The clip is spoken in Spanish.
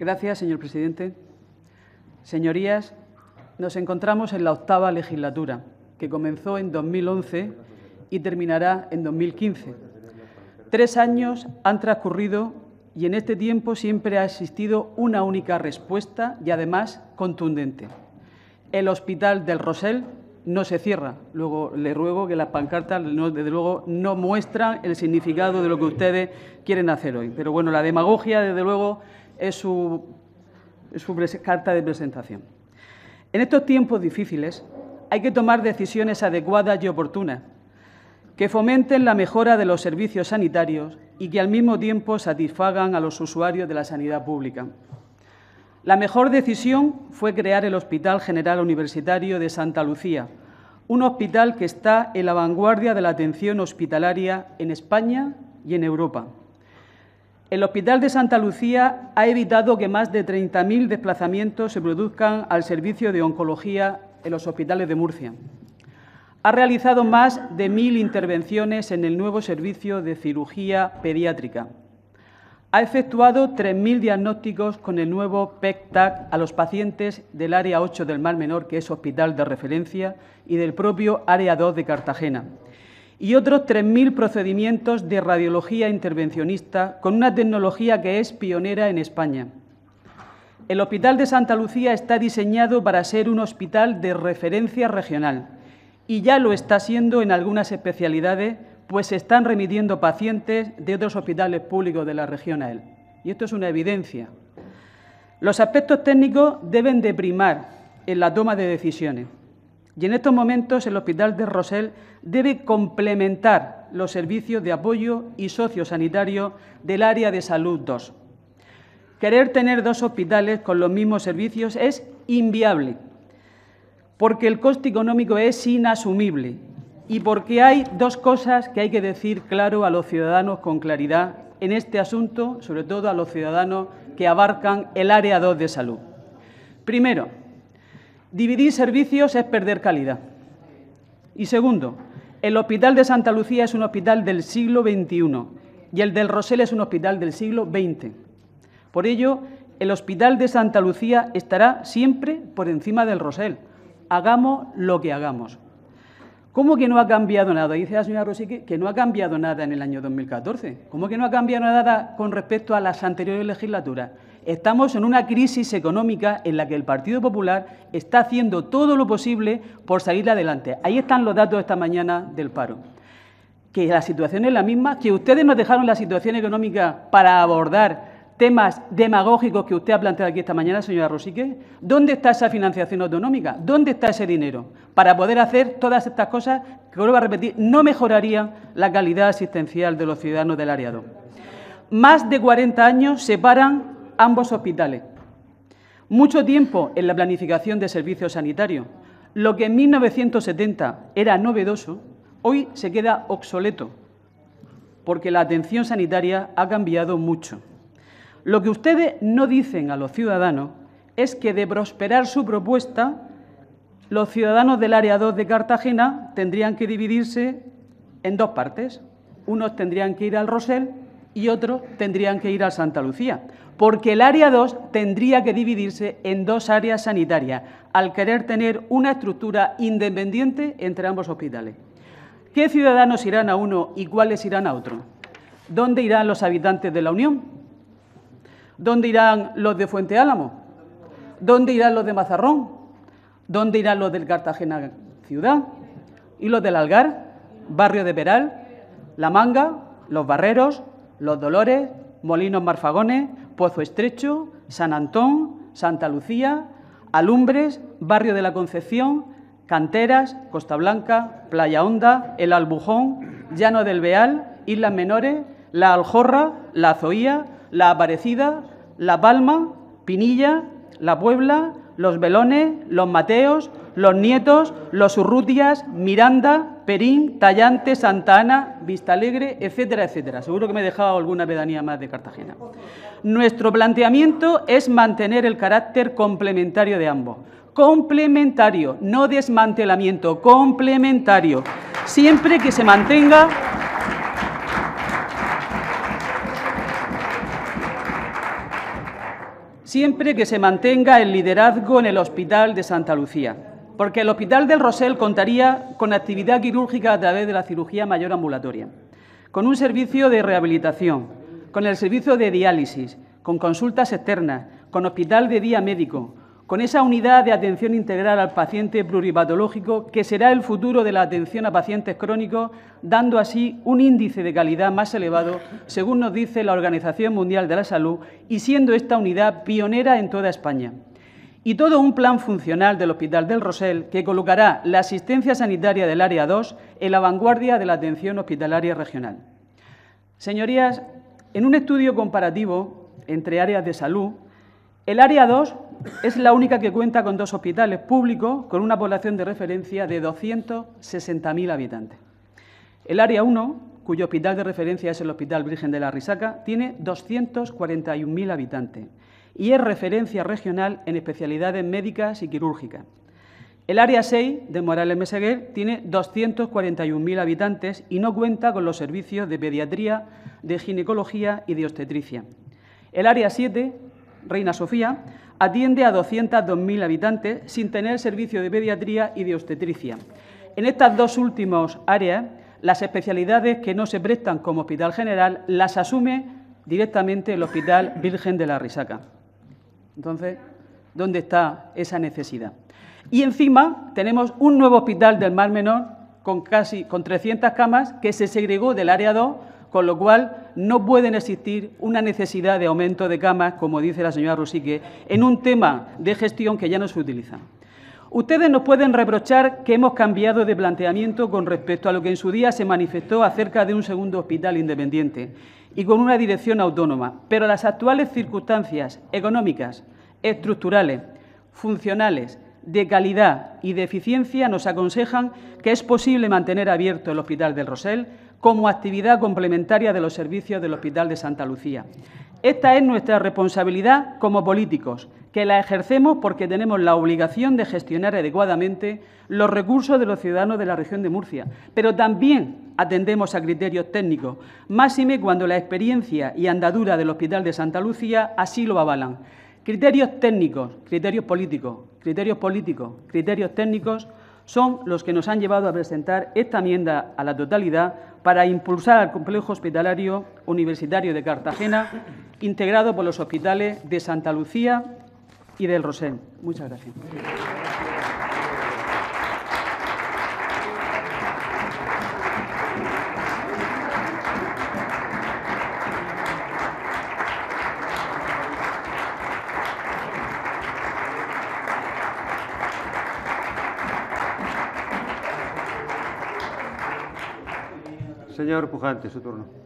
Gracias, señor presidente. Señorías, nos encontramos en la octava legislatura, que comenzó en 2011 y terminará en 2015. Tres años han transcurrido y en este tiempo siempre ha existido una única respuesta y además contundente. El Hospital del Rosell no se cierra. Luego le ruego que las pancartas, desde luego, no muestran el significado de lo que ustedes quieren hacer hoy. Pero bueno, la demagogia, desde luego, es su carta de presentación. En estos tiempos difíciles hay que tomar decisiones adecuadas y oportunas que fomenten la mejora de los servicios sanitarios y que al mismo tiempo satisfagan a los usuarios de la sanidad pública. La mejor decisión fue crear el Hospital General Universitario de Santa Lucía, un hospital que está en la vanguardia de la atención hospitalaria en España y en Europa. El Hospital de Santa Lucía ha evitado que más de 30.000 desplazamientos se produzcan al servicio de oncología en los hospitales de Murcia. Ha realizado más de 1.000 intervenciones en el nuevo servicio de cirugía pediátrica ha efectuado 3.000 diagnósticos con el nuevo PECTAC a los pacientes del Área 8 del Mar Menor, que es hospital de referencia, y del propio Área 2 de Cartagena. Y otros 3.000 procedimientos de radiología intervencionista con una tecnología que es pionera en España. El Hospital de Santa Lucía está diseñado para ser un hospital de referencia regional y ya lo está siendo en algunas especialidades pues se están remitiendo pacientes de otros hospitales públicos de la región a él. Y esto es una evidencia. Los aspectos técnicos deben de primar en la toma de decisiones. Y en estos momentos el Hospital de Rosell debe complementar los servicios de apoyo y sociosanitario del área de salud 2. Querer tener dos hospitales con los mismos servicios es inviable, porque el coste económico es inasumible y porque hay dos cosas que hay que decir claro a los ciudadanos con claridad en este asunto, sobre todo a los ciudadanos que abarcan el área 2 de salud. Primero, dividir servicios es perder calidad. Y segundo, el Hospital de Santa Lucía es un hospital del siglo XXI y el del Rosel es un hospital del siglo XX. Por ello, el Hospital de Santa Lucía estará siempre por encima del Rosel, hagamos lo que hagamos. ¿Cómo que no ha cambiado nada? Dice la señora Rosique que no ha cambiado nada en el año 2014. ¿Cómo que no ha cambiado nada con respecto a las anteriores legislaturas? Estamos en una crisis económica en la que el Partido Popular está haciendo todo lo posible por salir adelante. Ahí están los datos de esta mañana del paro. Que la situación es la misma, que ustedes nos dejaron la situación económica para abordar temas demagógicos que usted ha planteado aquí esta mañana, señora Rosique? ¿Dónde está esa financiación autonómica? ¿Dónde está ese dinero? Para poder hacer todas estas cosas que, vuelvo a repetir, no mejorarían la calidad asistencial de los ciudadanos del área 2. Más de 40 años separan ambos hospitales. Mucho tiempo en la planificación de servicios sanitarios. Lo que en 1970 era novedoso, hoy se queda obsoleto, porque la atención sanitaria ha cambiado mucho. Lo que ustedes no dicen a los ciudadanos es que de prosperar su propuesta, los ciudadanos del Área 2 de Cartagena tendrían que dividirse en dos partes. Unos tendrían que ir al Rosel y otros tendrían que ir a Santa Lucía, porque el Área 2 tendría que dividirse en dos áreas sanitarias, al querer tener una estructura independiente entre ambos hospitales. ¿Qué ciudadanos irán a uno y cuáles irán a otro? ¿Dónde irán los habitantes de la Unión? ¿Dónde irán los de Fuente Álamo? ¿Dónde irán los de Mazarrón? ¿Dónde irán los del Cartagena Ciudad? ¿Y los del Algar? Barrio de Peral, La Manga, Los Barreros, Los Dolores, Molinos Marfagones, Pozo Estrecho, San Antón, Santa Lucía, Alumbres, Barrio de la Concepción, Canteras, Costa Blanca, Playa Honda, El Albujón, Llano del Beal, Islas Menores, La Aljorra, La Zoía, La Aparecida, la Palma, Pinilla, La Puebla, Los Belones, Los Mateos, Los Nietos, Los Urrutias, Miranda, Perín, Tallante, Santa Ana, Vistalegre, etcétera, etcétera. Seguro que me he dejado alguna pedanía más de Cartagena. Nuestro planteamiento es mantener el carácter complementario de ambos. Complementario, no desmantelamiento, complementario. Siempre que se mantenga siempre que se mantenga el liderazgo en el Hospital de Santa Lucía, porque el Hospital del Rosel contaría con actividad quirúrgica a través de la cirugía mayor ambulatoria, con un servicio de rehabilitación, con el servicio de diálisis, con consultas externas, con hospital de día médico, con esa unidad de atención integral al paciente pluripatológico que será el futuro de la atención a pacientes crónicos, dando así un índice de calidad más elevado, según nos dice la Organización Mundial de la Salud, y siendo esta unidad pionera en toda España. Y todo un plan funcional del Hospital del Rosell que colocará la asistencia sanitaria del Área 2 en la vanguardia de la atención hospitalaria regional. Señorías, en un estudio comparativo entre áreas de salud, el área 2 es la única que cuenta con dos hospitales públicos con una población de referencia de 260.000 habitantes. El área 1, cuyo hospital de referencia es el Hospital Virgen de la Risaca, tiene 241.000 habitantes y es referencia regional en especialidades médicas y quirúrgicas. El área 6 de Morales Meseguer tiene 241.000 habitantes y no cuenta con los servicios de pediatría, de ginecología y de obstetricia. El área 7 Reina Sofía, atiende a 202.000 habitantes sin tener servicio de pediatría y de obstetricia. En estas dos últimas áreas, las especialidades que no se prestan como hospital general las asume directamente el Hospital Virgen de la Risaca. Entonces, ¿dónde está esa necesidad? Y encima tenemos un nuevo hospital del Mar Menor con casi con 300 camas que se segregó del área 2 con lo cual no pueden existir una necesidad de aumento de camas, como dice la señora Rosique, en un tema de gestión que ya no se utiliza. Ustedes nos pueden reprochar que hemos cambiado de planteamiento con respecto a lo que en su día se manifestó acerca de un segundo hospital independiente y con una dirección autónoma, pero las actuales circunstancias económicas, estructurales, funcionales, de calidad y de eficiencia nos aconsejan que es posible mantener abierto el Hospital del Rosell como actividad complementaria de los servicios del Hospital de Santa Lucía. Esta es nuestra responsabilidad como políticos, que la ejercemos porque tenemos la obligación de gestionar adecuadamente los recursos de los ciudadanos de la región de Murcia, pero también atendemos a criterios técnicos, máxime cuando la experiencia y andadura del Hospital de Santa Lucía así lo avalan. Criterios técnicos, criterios políticos, criterios políticos, criterios técnicos son los que nos han llevado a presentar esta enmienda a la totalidad para impulsar al complejo hospitalario universitario de Cartagena, integrado por los hospitales de Santa Lucía y del Rosén. Muchas gracias. Señor Pujante, su turno.